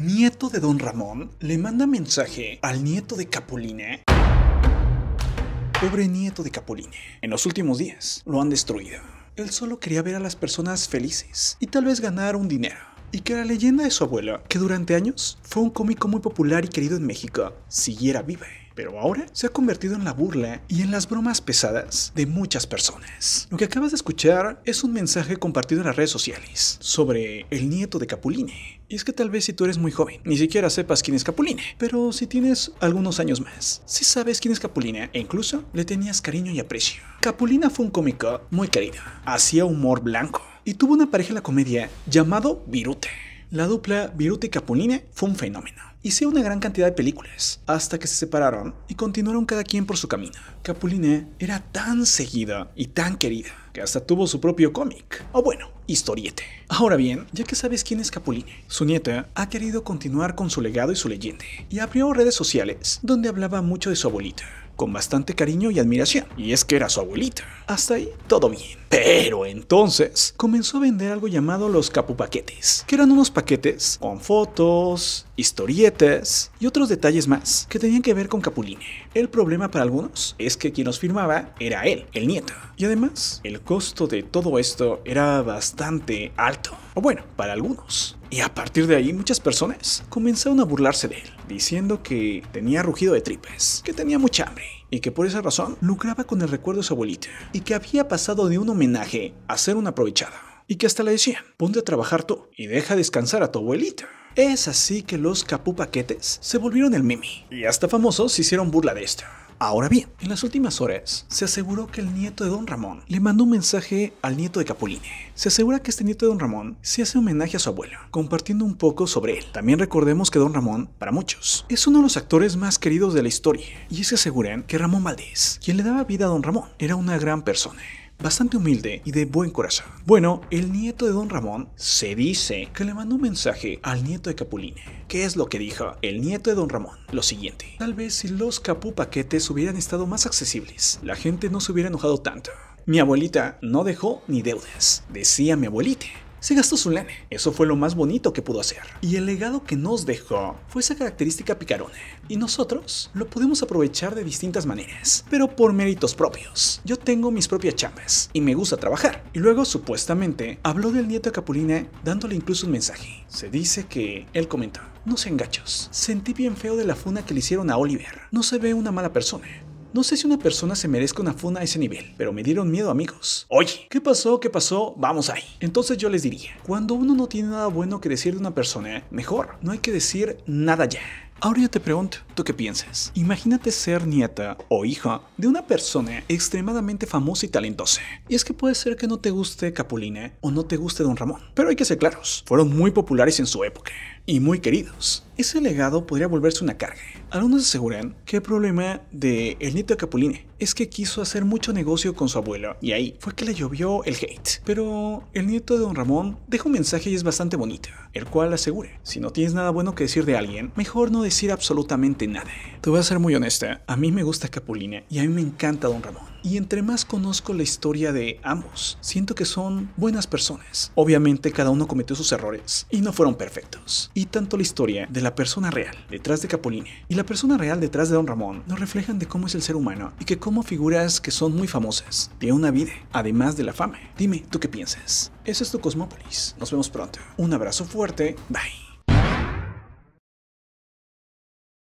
nieto de don Ramón, le manda mensaje al nieto de Capoline. Pobre nieto de Capoline, en los últimos días lo han destruido. Él solo quería ver a las personas felices y tal vez ganar un dinero. Y que la leyenda de su abuelo, que durante años fue un cómico muy popular y querido en México, siguiera viva pero ahora se ha convertido en la burla y en las bromas pesadas de muchas personas. Lo que acabas de escuchar es un mensaje compartido en las redes sociales sobre el nieto de Capuline. Y es que tal vez si tú eres muy joven, ni siquiera sepas quién es Capuline, pero si tienes algunos años más, sí sabes quién es Capulina e incluso le tenías cariño y aprecio. Capulina fue un cómico muy querido, hacía humor blanco y tuvo una pareja en la comedia llamado Virute. La dupla Viruta y Capuline fue un fenómeno. Hice una gran cantidad de películas, hasta que se separaron y continuaron cada quien por su camino. Capuline era tan seguida y tan querida que hasta tuvo su propio cómic, o bueno, historiete. Ahora bien, ya que sabes quién es Capuline, su nieta ha querido continuar con su legado y su leyenda, y abrió redes sociales donde hablaba mucho de su abuelita, con bastante cariño y admiración, y es que era su abuelita. Hasta ahí todo bien. Pero entonces comenzó a vender algo llamado los capupaquetes, que eran unos paquetes con fotos, historietas y otros detalles más que tenían que ver con Capuline. El problema para algunos es que quien los firmaba era él, el nieto. Y además, el costo de todo esto era bastante alto o bueno, para algunos. Y a partir de ahí muchas personas comenzaron a burlarse de él, diciendo que tenía rugido de tripes, que tenía mucha hambre y que por esa razón lucraba con el recuerdo de su abuelita y que había pasado de un homenaje a ser una aprovechada. Y que hasta le decían, ponte a trabajar tú y deja descansar a tu abuelita. Es así que los capupaquetes se volvieron el mimi y hasta famosos hicieron burla de esto. Ahora bien, en las últimas horas se aseguró que el nieto de Don Ramón le mandó un mensaje al nieto de Capuline. Se asegura que este nieto de Don Ramón se hace homenaje a su abuelo, compartiendo un poco sobre él. También recordemos que Don Ramón, para muchos, es uno de los actores más queridos de la historia, y se aseguran que Ramón Valdés, quien le daba vida a Don Ramón, era una gran persona bastante humilde y de buen corazón. Bueno, el nieto de don Ramón se dice que le mandó un mensaje al nieto de Capuline. ¿Qué es lo que dijo el nieto de don Ramón? Lo siguiente, tal vez si los Capu paquetes hubieran estado más accesibles, la gente no se hubiera enojado tanto. Mi abuelita no dejó ni deudas, decía mi abuelita se gastó su lene. Eso fue lo más bonito que pudo hacer. Y el legado que nos dejó fue esa característica picarone. Y nosotros lo podemos aprovechar de distintas maneras, pero por méritos propios. Yo tengo mis propias chambas y me gusta trabajar. Y luego, supuestamente, habló del nieto de Capulina dándole incluso un mensaje. Se dice que él comentó. No se engachos. Sentí bien feo de la funa que le hicieron a Oliver. No se ve una mala persona. No sé si una persona se merezca una funa a ese nivel, pero me dieron miedo, amigos. Oye, ¿qué pasó? ¿Qué pasó? Vamos ahí. Entonces yo les diría, cuando uno no tiene nada bueno que decir de una persona, mejor, no hay que decir nada ya. Ahora yo te pregunto, ¿tú qué piensas? Imagínate ser nieta o hija de una persona extremadamente famosa y talentosa. Y es que puede ser que no te guste Capuline o no te guste Don Ramón. Pero hay que ser claros, fueron muy populares en su época y muy queridos. Ese legado podría volverse una carga. Algunos aseguran que el problema de el nieto de Capuline es que quiso hacer mucho negocio con su abuelo y ahí fue que le llovió el hate. Pero el nieto de Don Ramón deja un mensaje y es bastante bonito, el cual asegura, si no tienes nada bueno que decir de alguien, mejor no decir absolutamente nada. Te voy a ser muy honesta, a mí me gusta Capulina y a mí me encanta Don Ramón. Y entre más conozco la historia de ambos, siento que son buenas personas. Obviamente cada uno cometió sus errores y no fueron perfectos. Y tanto la historia de la persona real detrás de Capulina y la persona real detrás de Don Ramón nos reflejan de cómo es el ser humano y que como figuras que son muy famosas de una vida, además de la fama. Dime, ¿tú qué piensas? Ese es tu Cosmópolis. Nos vemos pronto. Un abrazo fuerte. Bye.